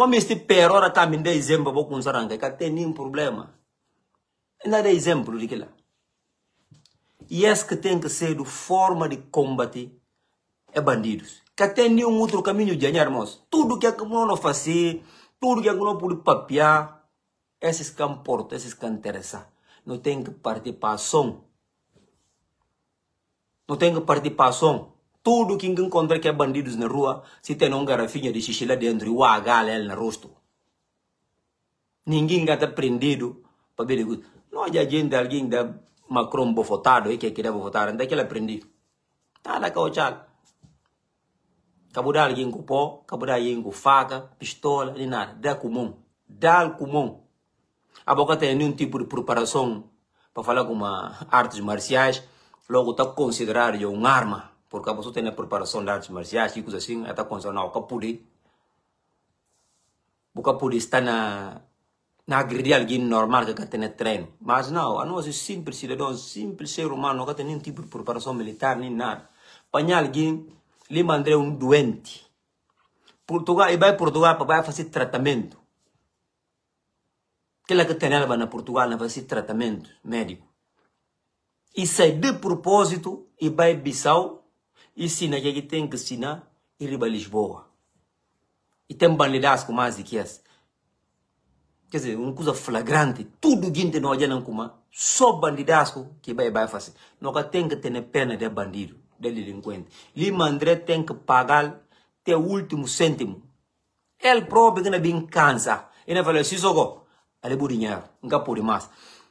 Comme este per ora ta min exemplo bo kun saranga ka tem nenhum problema. Ainda dei exemplo de que lá. E esse que tem que ser do forma de combater é bandidos. Que tem nenhum outro caminho de ganhar, irmãos. Tudo que é que não fazer, tudo que é que não pode papiar, esses que importam, esses que interessam. Não tem que partir para a ação. Não tem que partir para a ação. Tudo que encontra que é bandidos na rua, se tem um garrafinha de xixi lá dentro e o ele no rosto. Ninguém está prendido para ver. Não há gente, alguém da Macron bofotado, que queria bofotar, ainda que ele é prendido. Tá lá, cauchal. Cabudá alguém com pó, cabudá alguém com faca, pistola, nem nada. Dá comum. Dá comum. A boca tem nenhum tipo de preparação para falar com uma artes marciais, logo está considerado uma arma porque a pessoa tem a preparação de artes marciais e coisas assim, até tá condicionar o capuli. O capuli está na, na agredir alguém normal que tem treino. Mas não, a nós é simples cidadão, simples ser humano, não tem nenhum tipo de preparação militar, nem nada. Para alguém, lhe mandar um doente. Portugal, e vai Portugal para fazer tratamento. Aquela que tem ela na Portugal, vai fazer tratamento médico. E sai de propósito e vai Bissau isina kyakitenga sina iriba lishibowa itembanlidas kumazi kias kese unkuza flagrante tudu ginte no jana kuma so bandidasco que vai vai fasi nunca tem que ter pena de bandido de delinquente lima André tem que pagar até o último cêntimo ele próprio que não bem cansa e não falou assim só ali por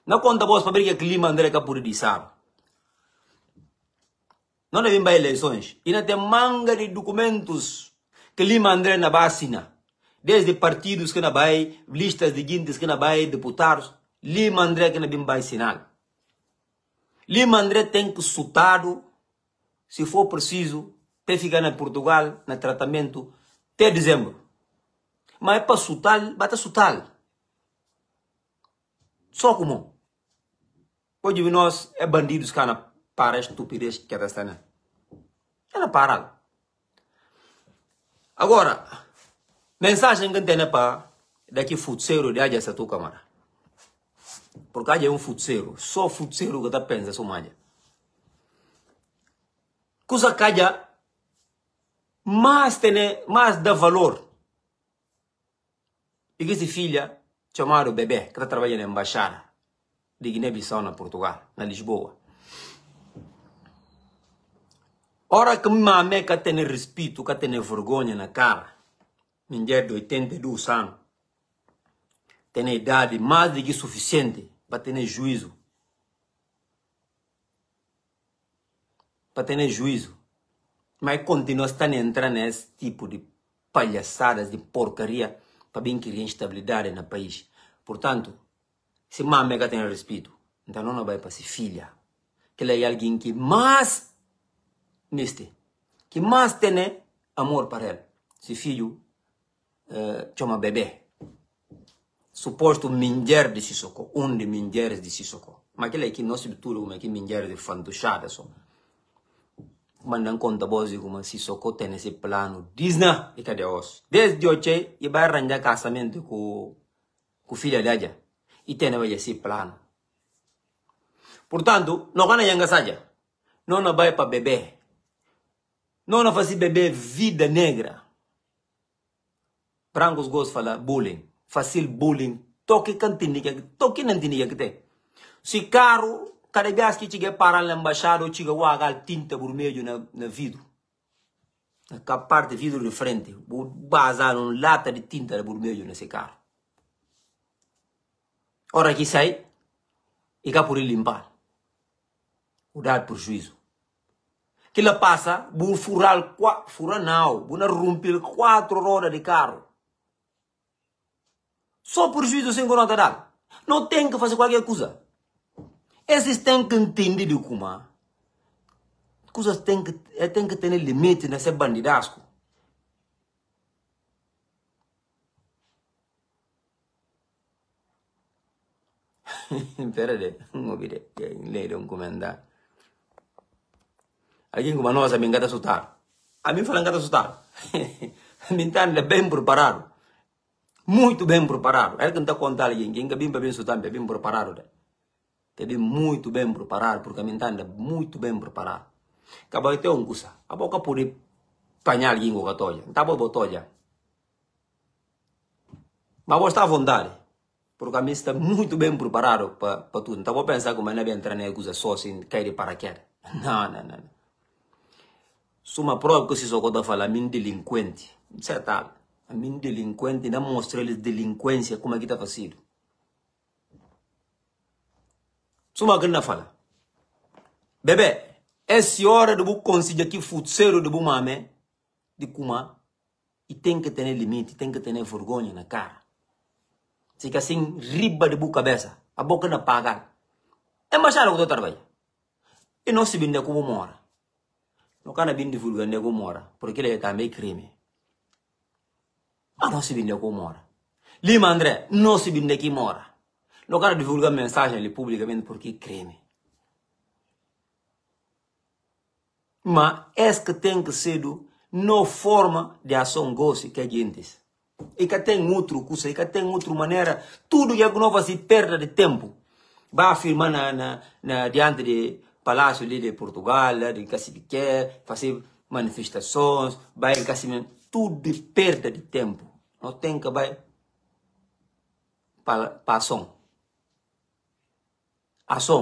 na conta boa para ver que não devem para eleições. E não tem manga de documentos que Lima André na vacina Desde partidos que na vai, listas de guintes que na vai, deputados. Lima André que não vai para assinar. Lima André tem que sutado, se for preciso, ter ficar na Portugal, na tratamento, até dezembro. Mas é para sutar, bata sutar. Só como. Hoje nós é bandidos, que não para a estupidez que é desta cena. Né? Era para. Agora, mensagem que tem né, para daqui é futseiro de é essa tua câmara. Porque aí é um futseiro. Só futseiro que está pensando sobre Coisa que mais tem, né, mais de valor. E que esse filha chamaram o bebê que está trabalhando na embaixada de Guiné-Bissau, na Portugal, na Lisboa. Ora que mamé que tem respeito, que tem vergonha na cara. Mulher de 82 anos. Tem idade mais do que suficiente para ter juízo. Para ter juízo. Mas continua a entrando nesse tipo de palhaçadas, de porcaria, para bem criar instabilidade no país. Portanto, se mamé que tem respeito, então não vai para ser filha. Que ela é alguém que mais neste que mais tem amor para ele, eh, se filho uh, chama bebê. Suposto minger de Sissoko, um de mingeres de Sissoko. Mas aquele aqui não se tudo como que minger de fantuchada só. Mas não conta bozi como Sissoko tem esse plano Disney e cadê os? Desde hoje, e vai arranjar casamento com com filha dela e tem esse plano. Portanto, não ganha saja. Não vai para beber. Não não fazia beber vida negra. Brancos gostam de falar bullying. Fácil bullying. Toque cantinica, toque nantinica que tem. Se caro, cada vez que tiver para a embaixada, tiver o agal tinta por meio na, na vidro. Na parte de vidro de frente. Vou basar uma lata de tinta por meio nesse carro. Ora que sai, e cá por ele limpar. O dar juízo que la passa, por fural qua não, una romper quatro rodas de carro. Só prejuízo sem conta dar. Não tem que fazer qualquer coisa. Esses têm que entender de como. Coisas têm que, têm que ter limite nesse bandidasco. Espera aí, não ouvi ler um comentário alguém como nós, a me engata soltar. A mim falam gata soltar. a mim está bem preparado. Muito bem preparado. Era que contar a contando alguém, quem bem para bem soltar, bem preparado. Teve muito bem preparado, porque a mim está muito bem preparado. Acabou de um gusa. A boca por ir apanhar alguém com a está a está boa Mas vou estar à vontade porque a mim está muito bem preparado para, para tudo. Então a pensar como eu não é entrar na coisa só assim, cair de paraquedas. Não, não, não. Suma prova que esses ocordos falam a mim delinquente. Isso é A mim delinquente, não mostrar eles delinquência, como é que está fazendo. Suma grande fala. Bebê, essa hora de conseguir que futseiro de você, de Kuma e tem que ter limite, tem que ter vergonha na cara. Fica assim, riba de cabeça, a boca na paga, É mais machado que eu trabalho. E não se vende como mora kana bindi vulwa nekumora porokile kame krimi ano sibinde kumora lima andre no que mora no kana divulga mensagem publicamente porque crime mas é que tem que ser no forma de ação goce que a gente e que tem outro curso e que tem outra maneira tudo que não vai se perda de tempo vai afirmar na, na, na diante de palácio ali de Portugal, eh, de Cacibiqué, fazer manifestações, vai em Cacimento, tudo de perda de tempo. Não tem que vai para, som, ação.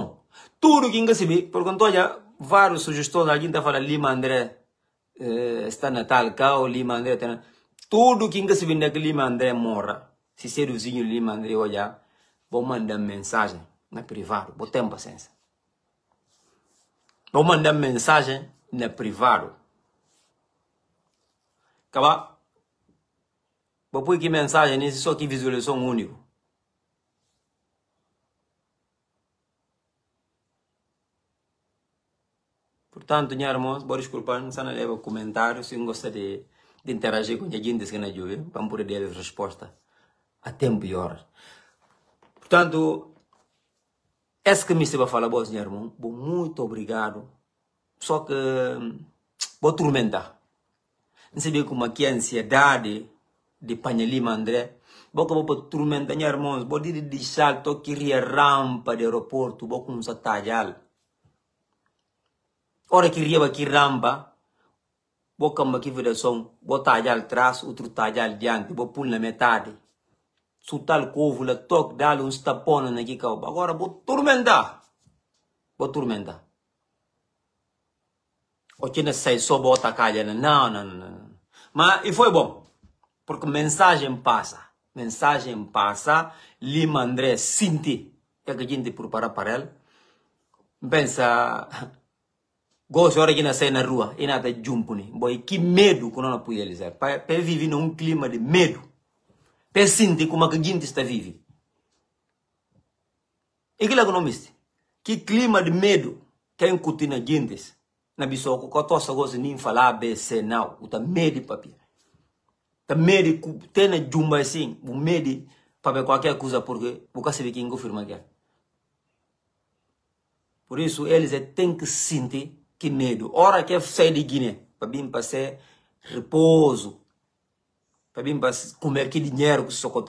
Ação. Tudo que em Cacibiqué, porque olha, vários sugestões, alguém está falando Lima André, eh, está na cá, ou Lima André, tá, tudo que em vê Lima André mora, se ser o Lima André olhar, vou mandar mensagem na privado, vou ter paciência. Vou mandar mensagem na né, privado. Acaba. Vou pôr aqui mensagem nesse só que visualização único. Portanto, minha irmã, vou desculpar, não sei leva comentário, se não gosta de, de interagir com é a gente, se não vamos poder dar resposta a tempo e hora. Portanto, esse camisa vai falar, bom, irmão? bom, muito obrigado. Só que hum, vou tormentar. Não bem como aqui a ansiedade de Panhalima André. Vou acabar por tormentar, meus irmãos. Vou de salto que aqui a rampa de aeroporto. Vou começar a talhar. Ora que riba que rampa. Vou acabar aqui a som, Vou tajal atrás, outro tajal diante. Vou pular na metade sutal covula toc dale un stapona na kika oba agora vou turmenta vou turmenta o que não sei só bota calha não não não mas e foi bom porque mensagem passa mensagem passa Lima André sinti que é a gente prepara para ele pensa gosto hora que nasce na rua e nada de boy que medo quando não pude eles é para viver num clima de medo pe como a gente está sta E igila economist que clima de medo tem cutina gintes na pessoa que tosa gozo nem falar ABC não o tá medo papia tá medo tem na jumba assim o medo para qualquer coisa porque o caso de quem confirma que por isso eles é têm que sentir que medo hora que sai é de Guiné para bem passar repouso pabimba kumerkidi nyeru kusokot